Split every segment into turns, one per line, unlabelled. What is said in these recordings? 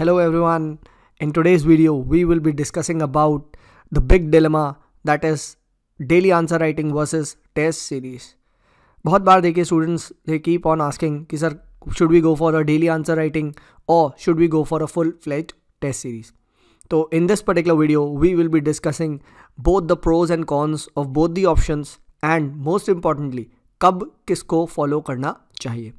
Hello everyone in today's video we will be discussing about the big dilemma that is daily answer writing versus test series बहुत बार देखिए students they keep on asking कि sir should we go for a daily answer writing और should we go for a full fledged test series तो in this particular video we will be discussing both the pros and cons of both the options and most importantly कब किसको follow करना चाहिए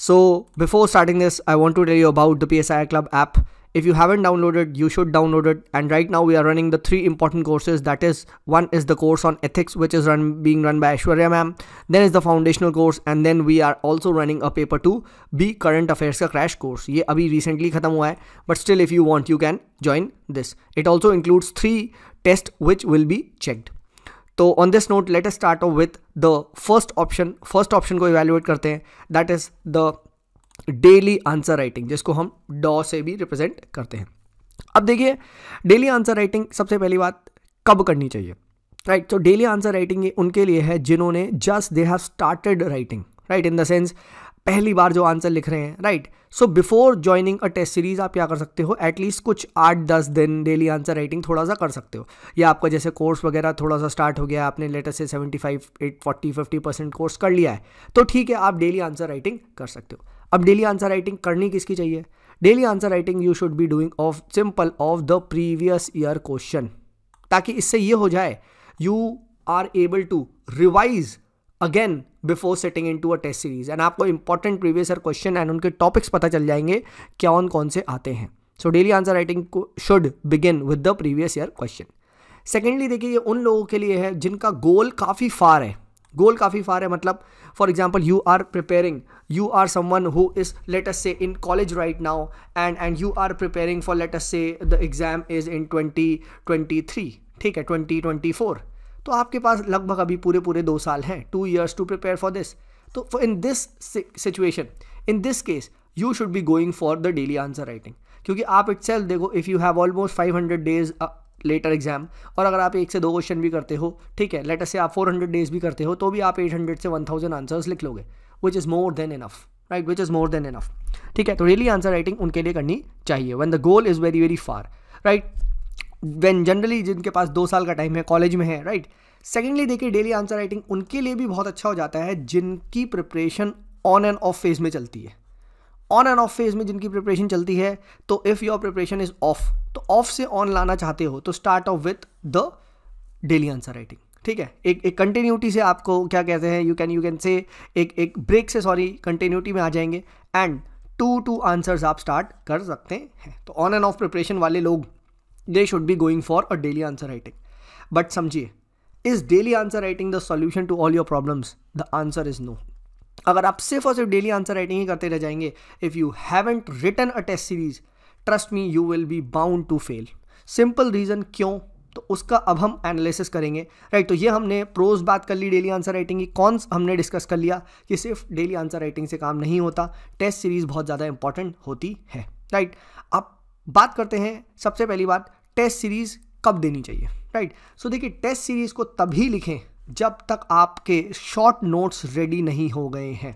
So before starting this, I want to tell you about the PSI Club app. If you haven't downloaded, you should download it. And right now we are running the three important courses. That is, one is the course on ethics, which is run being run by Ashwarya ma'am. Then is the foundational course, and then we are also running a paper two B current affairs ka crash course. ये अभी recently खत्म हुआ है, but still if you want, you can join this. It also includes three tests which will be checked. तो on this note let start off with the first option first option को evaluate करते हैं that is the daily answer writing जिसको हम डॉ से भी represent करते हैं अब देखिए डेली आंसर राइटिंग सबसे पहली बात कब करनी चाहिए राइट तो डेली आंसर राइटिंग ये उनके लिए है जिन्होंने just they have started writing right in the sense पहली बार जो आंसर लिख रहे हैं right so before joining a test series आप क्या कर सकते हो एटलीस्ट कुछ आठ दस दिन डेली आंसर राइटिंग थोड़ा सा कर सकते हो या आपका जैसे कोर्स वगैरह थोड़ा सा स्टार्ट हो गया आपने लेटर से seventy five eight forty fifty percent course कर लिया है तो ठीक है आप डेली आंसर राइटिंग कर सकते हो अब डेली आंसर राइटिंग करनी किसकी चाहिए daily answer writing you should be doing of simple of the previous year question ताकि इससे ये हो जाए you are able to revise again before setting in to a test series and आपको important previous year question and उनके topics पता चल जाएंगे क्या कौन कौन से आते हैं so daily answer writing should begin with the previous year question secondly देखिए ये उन लोगों के लिए है जिनका गोल काफ़ी फार है गोल काफ़ी फार है मतलब for example you are preparing you are someone who is let's say in college right now and and you are preparing for let's say the exam is in twenty twenty three ठीक है twenty twenty four तो आपके पास लगभग अभी पूरे पूरे दो साल हैं two years to prepare for this तो in this situation in this case you should be going for the daily answer writing क्योंकि आप इट देखो if you have almost five hundred days later exam और अगर आप एक से दो क्वेश्चन भी करते हो ठीक है लेटर से आप फोर हंड्रेड डेज भी करते हो तो भी आप एट हंड्रेड से वन थाउजेंड आंसर्स लिख लोगे which is more than enough right which is more than enough ठीक है तो डेली आंसर राइटिंग उनके लिए करनी चाहिए one the goal is very very far right when generally जिनके पास दो साल का टाइम है कॉलेज में है राइट सेकेंडली देखिए डेली आंसर राइटिंग उनके लिए भी बहुत अच्छा हो जाता है जिनकी preparation on and off phase में चलती है ऑन एंड ऑफ फेज में जिनकी प्रिपरेशन चलती है तो if your preparation is off तो ऑफ से ऑन लाना चाहते हो तो start off with the daily answer writing ठीक है एक एक कंटिन्यूटी से आपको क्या कहते हैं you can you can say एक एक ब्रेक से सॉरी कंटिन्यूटी में आ जाएंगे एंड टू टू आंसर्स आप स्टार्ट कर सकते हैं तो ऑन एंड ऑफ प्रिपरेशन वाले लोग they should be going for a daily answer writing but समझिए is daily answer writing the solution to all your problems the answer is no अगर आप सिर्फ और सिर्फ डेली आंसर राइटिंग ही करते रह जाएंगे if you haven't written a test series trust me you will be bound to fail simple reason क्यों तो उसका अब हम एनालिसिस करेंगे राइट तो ये हमने प्रोज बात कर ली डेली आंसर राइटिंग की कौन हमने डिस्कस कर लिया कि सिर्फ डेली आंसर राइटिंग से काम नहीं होता टेस्ट सीरीज़ बहुत ज़्यादा इंपॉर्टेंट होती है राइट अब बात करते हैं सबसे पहली बात टेस्ट सीरीज़ कब देनी चाहिए राइट सो देखिए टेस्ट सीरीज़ को तभी लिखें जब तक आपके शॉर्ट नोट्स रेडी नहीं हो गए हैं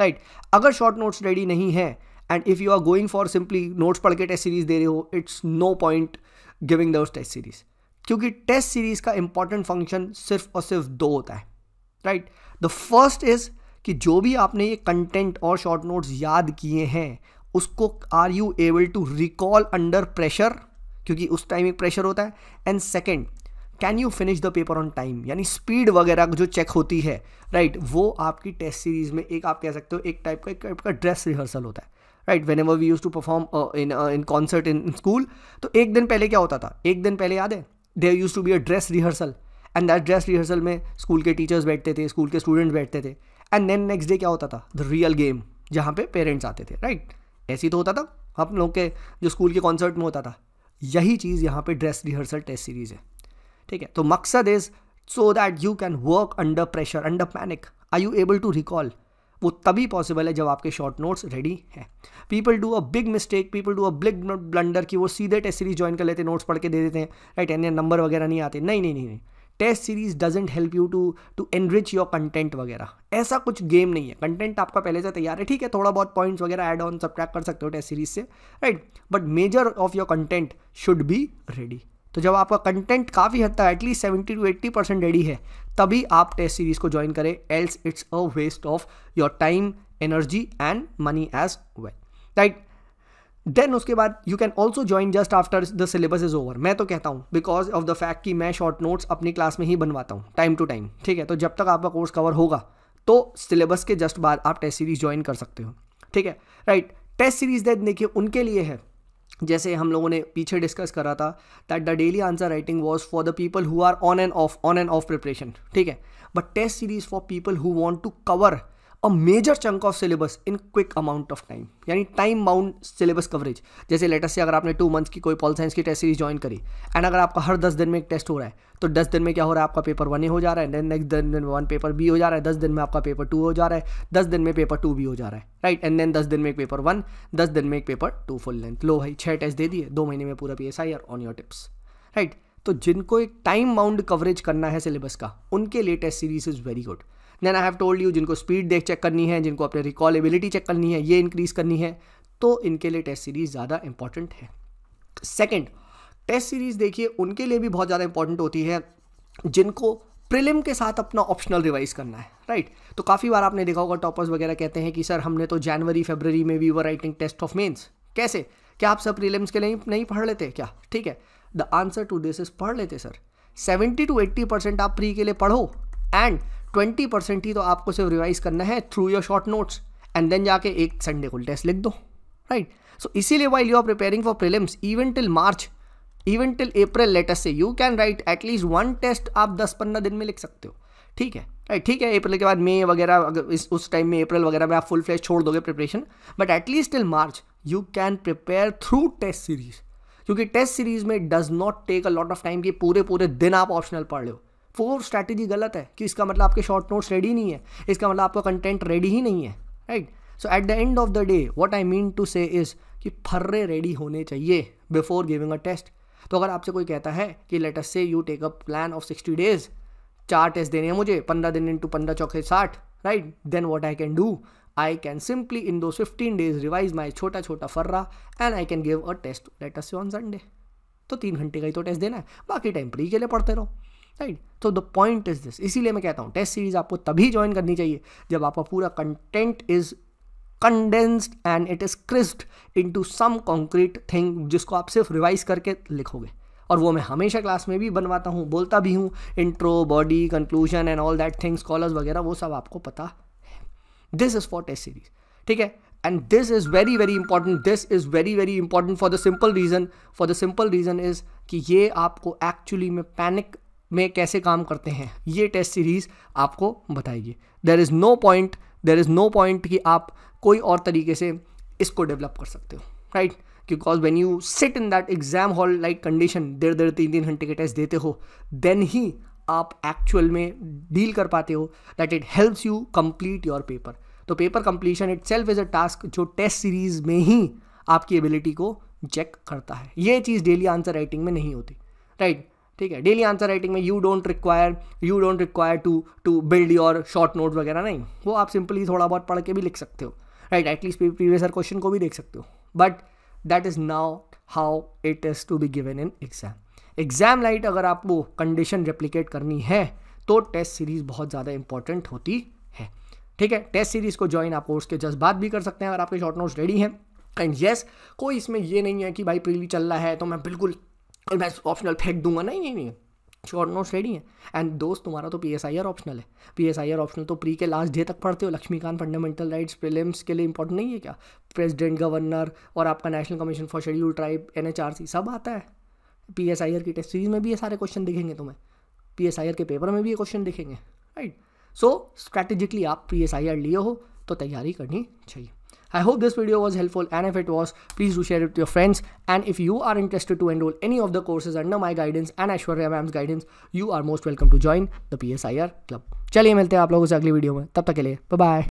राइट अगर शॉर्ट नोट्स रेडी नहीं है and if you are going for simply notes पढ़ के टेस्ट सीरीज़ दे रहे हो इट्स नो पॉइंट गिविंग दर्स टेस्ट सीरीज़ क्योंकि टेस्ट सीरीज़ का इंपॉर्टेंट फंक्शन सिर्फ और सिर्फ दो होता है राइट द फर्स्ट इज़ कि जो भी आपने ये कंटेंट और शॉर्ट नोट्स याद किए हैं उसको are you able to recall under pressure क्योंकि उस टाइम एक प्रेशर होता है and second can you finish the paper on time यानी स्पीड वगैरह जो चेक होती है राइट right, वो आपकी टेस्ट सीरीज में एक आप कह सकते हो एक टाइप का एक टाइप का ड्रेस रिहर्सल होता है right whenever we used to perform in in concert in school तो एक दिन पहले क्या होता था एक दिन पहले याद है there used to be a dress rehearsal and that dress rehearsal में स्कूल के टीचर्स बैठते थे स्कूल के स्टूडेंट्स बैठते थे एंड देन नेक्स्ट डे क्या होता था द रियल गेम जहाँ पे पेरेंट्स आते थे राइट right? ऐसी तो होता था हम लोग के जो स्कूल के कॉन्सर्ट में होता था यही चीज़ यहाँ पे ड्रेस रिहर्सल टेस्ट सीरीज है ठीक है तो मकसद is so that you can work under pressure under panic I you able to recall वो तभी पॉसिबल है जब आपके शॉर्ट नोट्स रेडी हैं people do a big mistake people do a big blunder कि वो सीधे टेस्ट सीरीज ज्वाइन कर लेते नोट्स पढ़ के दे देते हैं राइट एन नंबर वगैरह नहीं आते नहीं नहीं नहीं, नहीं. Test series doesn't help you to to enrich your content वगैरह ऐसा कुछ गेम नहीं है कंटेंट आपका पहले से तैयार है ठीक है थोड़ा बहुत पॉइंट्स वगैरह एड ऑन सब कर सकते हो टेस्ट सीरीज से right but major of your content should be ready तो जब आपका कंटेंट काफ़ी हद तक at least seventy to eighty percent ready है तभी आप टेस्ट सीरीज को ज्वाइन करें else it's a waste of your time energy and money as well right then उसके बाद you can also join just after the syllabus is over मैं तो कहता हूँ बिकॉज ऑफ द फैक्ट कि मैं शॉर्ट नोट्स अपनी क्लास में ही बनवाता हूँ टाइम टू टाइम ठीक है तो जब तक आपका कोर्स कवर होगा तो सिलेबस के जस्ट बाद आप टेस्ट सीरीज ज्वाइन कर सकते हो ठीक है राइट टेस्ट सीरीज देन देखिए उनके लिए है जैसे हम लोगों ने पीछे डिस्कस करा था that the daily answer writing was for the people who are on and off on and off preparation ठीक है but test series for people who want to cover a major chunk of syllabus in quick amount of time यानी time bound syllabus coverage जैसे later से अगर आपने two months की कोई pol science की टेस्ट सीरीज ज्वाइन करी एंड अगर आपका हर दस दिन में एक टेस्ट हो रहा है तो दस दिन में क्या हो रहा है आपका पेपर वन ए हो जा रहा है देन नेक्स्ट दिन में वन पेपर बी हो जा रहा है दस दिन में आपका पेपर टू हो जा रहा है दस दिन में पेपर टू भी हो जा रहा है राइट एंड देन दस दिन में एक पेपर वन दस दिन में एक पेपर टू फुल लेंथ लो भाई छः टेस्ट दे दिए दो महीने में पूरा P S I R on your tips right तो जिनको एक टाइम बाउंड कवरेज करना है सिलेबस का उनके लिए test series is very good then I have told you जिनको स्पीड देख चेक करनी है जिनको अपने रिकॉलेबिलिटी चेक करनी है ये इंक्रीज़ करनी है तो इनके लिए टेस्ट सीरीज़ ज़्यादा इंपॉर्टेंट है सेकेंड टेस्ट सीरीज़ देखिए उनके लिए भी बहुत ज़्यादा इंपॉर्टेंट होती है जिनको प्रिलिम के साथ अपना ऑप्शनल रिवाइज करना है राइट right? तो काफ़ी बार आपने देखा होगा टॉपर्स वगैरह कहते हैं कि सर हमने तो जनवरी फरवरी में we were writing test of mains कैसे क्या आप सब प्रिलिम्स के लिए नहीं पढ़ लेते क्या ठीक है the answer to this is पढ़ लेते sir seventy to eighty percent आप प्री के लिए पढ़ो एंड ट्वेंटी परसेंट ही तो आपको सिर्फ रिवाइज करना है through your short notes and then जाके एक संडे को टेस्ट लिख दो राइट सो इसीलिए while you are preparing for prelims even till March even till April latest से you can write at least one test आप दस पंद्रह दिन में लिख सकते हो ठीक है राइट ठीक है अप्रैल के बाद मे वगैरह अगर इस उस टाइम में अप्रैल वगैरह में आप फुल फ्लैश छोड़ दोगे preparation but at least till March you can prepare through test series क्योंकि टेस्ट सीरीज में does not take a lot of time कि पूरे पूरे दिन आप ऑप्शनल पढ़ लो फोर स्ट्रैटेजी गलत है कि इसका मतलब आपके शॉर्ट नोट्स रेडी नहीं है इसका मतलब आपका कंटेंट रेडी ही नहीं है right so at the end of the day what I mean to say is कि फर्रे रेडी होने चाहिए बिफोर गिविंग अ टेस्ट तो अगर आपसे कोई कहता है कि let us say you take a plan of sixty days चार टेस्ट देने हैं मुझे पंद्रह दिन इंटू पंद्रह चौके साठ right then what I can do I can simply in दो फिफ्टीन डेज रिवाइज माई छोटा छोटा फर्रा and I can give a test let us say on Sunday तो तीन घंटे का ही तो टेस्ट देना है बाकी टाइम प्री के लिए पढ़ते रहो राइट तो द पॉइंट इज दिस इसीलिए मैं कहता हूँ टेस्ट सीरीज आपको तभी ज्वाइन करनी चाहिए जब आपका पूरा content is condensed and it is crisped into some concrete thing जिसको आप सिर्फ रिवाइज करके लिखोगे और वो मैं हमेशा क्लास में भी बनवाता हूँ बोलता भी हूँ intro body conclusion and all that things कॉलर्स वगैरह वो सब आपको पता है this is for test series ठीक है and this is very very important this is very very important for the simple reason for the simple reason is कि ये आपको एक्चुअली में पैनिक में कैसे काम करते हैं ये टेस्ट सीरीज़ आपको बताएगी there is no point there is no point कि आप कोई और तरीके से इसको डेवलप कर सकते हो right because when you sit in that exam hall like condition there there तीन तीन घंटे के टेस्ट देते हो देन ही आप एक्चुअल में डील कर पाते हो that it helps you complete your paper तो paper completion itself is a task जो टेस्ट सीरीज में ही आपकी एबिलिटी को चेक करता है ये चीज़ डेली आंसर राइटिंग में नहीं होती राइट right? ठीक है डेली आंसर राइटिंग में you don't require you don't require to to build your short note वगैरह नहीं वो आप सिंपली थोड़ा बहुत पढ़ के भी लिख सकते हो राइट एटलीस्ट प्रीवियस क्वेश्चन को भी देख सकते हो but that is now how it is to be given in exam exam like अगर आपको कंडीशन रेप्लीकेट करनी है तो टेस्ट सीरीज़ बहुत ज़्यादा इंपॉर्टेंट होती है ठीक है टेस्ट सीरीज़ को ज्वाइन आप कोर्स के जस्ट बात भी कर सकते हैं अगर आपके शॉर्ट नोट्स रेडी हैं एंड येस yes, कोई इसमें ये नहीं है कि भाई प्रीली चल रहा है तो मैं बिल्कुल और मैं ऑप्शनल फेंक दूंगा नहीं नहीं नहीं श्योर नोट्स रेडी है एंड दोस्त तुम्हारा तो P S I R optional है P S I R optional तो प्री के लास्ट डे तक पढ़ते हो लक्ष्मीकांत फंडामेंटल राइट्स प्रिलिम्स के लिए इंपॉर्टेंट नहीं है क्या प्रेसिडेंट गवर्नर और आपका national commission for schedule tribe N H R C सब आता है पी एस आई आर की टेस्ट सीरीज में भी ये सारे क्वेश्चन दिखेंगे तुम्हें पी एस आई आर के पेपर में भी ये क्वेश्चन दिखेंगे राइट सो स्ट्रैटेजिकली आप पी एस आई आर लिए हो तो तैयारी करनी चाहिए I hope this video was helpful and if it was, please do share it with your friends. And if you are interested to enroll any of the courses under my guidance and Ashwarya Ma'am's guidance, you are most welcome to join the PSIR club. Chaliye milte hain aap लोगों se अगली video mein. तब तक के लिए